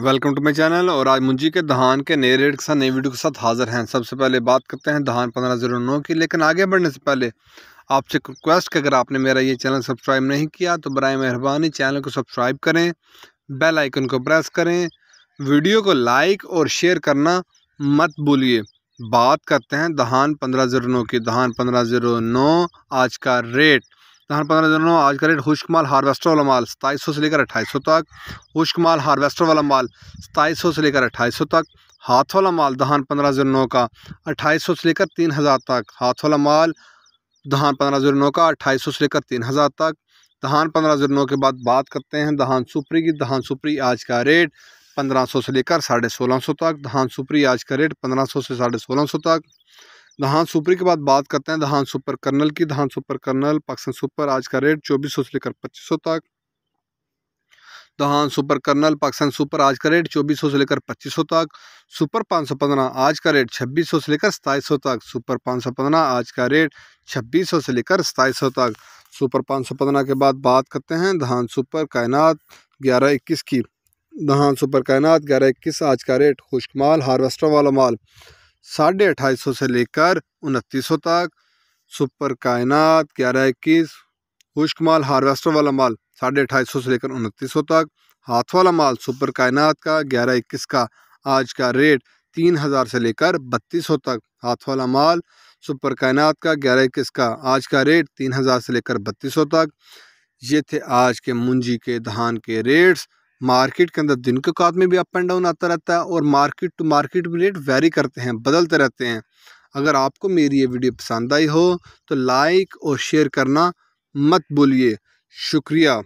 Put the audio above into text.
welcome to my channel और आज मुंजी के धान के नए रेट के साथ नई वीडियो के साथ हाज़िर हैं सबसे पहले बात करते हैं धान पंद्रह जीरो नौ की लेकिन आगे बढ़ने से पहले आपसे रिक्वेस्ट कि अगर आपने मेरा ये चैनल सब्सक्राइब नहीं किया तो बर मेहरबानी चैनल को सब्सक्राइब करें बेल आइकन को प्रेस करें वीडियो को लाइक और शेयर करना मत भूलिए बात करते हैं धान पंद्रह जीरो नौ की धान पंद्रह जीरो नौ आज का रेट धान पंद्रह दिनों आज का रेट खुश्क माल हार्वेस्टर वाला माल सताईस से लेकर अट्ठाईस तक खुश्क माल हार्वेस्टर वाला माल सताईस से लेकर अट्ठाईस तक हाथ वाला माल धान पंद्रह जन्नों का अट्ठाईस से लेकर तीन हज़ार तक हाथ वाला माल धान पंद्रह जन्नों का अट्ठाईस से लेकर तीन हज़ार तक धान पंद्रह जन्नों के बाद बात करते हैं धान सुपरी की धान सुपरी आज का रेट पंद्रह सौ से लेकर साढ़े सोलह सौ तक धान सुपरी आज का रेट पंद्रह सौ से साढ़े सोलह सौ तक धान सुपर के बाद बात करते हैं धान सुपर कर्नल की धान सुपर कर्नल पाकिस्तान सुपर आज का रेट चौबीस सौ से लेकर पच्चीस सौ तक धान सुपर कर्नल पाकिस्तान सुपर आज का रेट चौबीस सौ से लेकर पच्चीस सौ तक सुपर पाँच सौ पंद्रह आज का रेट छब्बीस सौ से लेकर सताईस सौ तक सुपर पाँच सौ पंद्रह आज का रेट छब्बीस सौ से लेकर सताईस सौ तक सुपर पाँच सौ पंद्रह के बाद बात करते हैं धान सुपर कायनात ग्यारह इक्कीस की धान सुपर कायनात ग्यारह इक्कीस आज का रेट माल हारवेस्टर वाला माल साढ़े अट्ठाईस सौ से लेकर उनतीस सौ तक सुपर कायनात ग्यारह इक्कीस खुश्क माल हारवेस्टर वाला माल साढ़े अट्ठाईस सौ से लेकर उनतीस सौ तक हाथ वाला माल सुपर कायनात का ग्यारह इक्कीस का आज का रेट तीन हज़ार से लेकर बत्तीस सौ तक हाथ वाला माल सुपर कायनात का ग्यारह इक्कीस का आज का रेट तीन हज़ार से लेकर बत्तीस सौ तक ये थे आज के मुंजी के धान के रेट्स मार्केट के अंदर दिन के कात में भी अप एंड डाउन आता रहता है और मार्केट टू मार्केट भी रेट वेरी करते हैं बदलते रहते हैं अगर आपको मेरी ये वीडियो पसंद आई हो तो लाइक और शेयर करना मत भूलिए शुक्रिया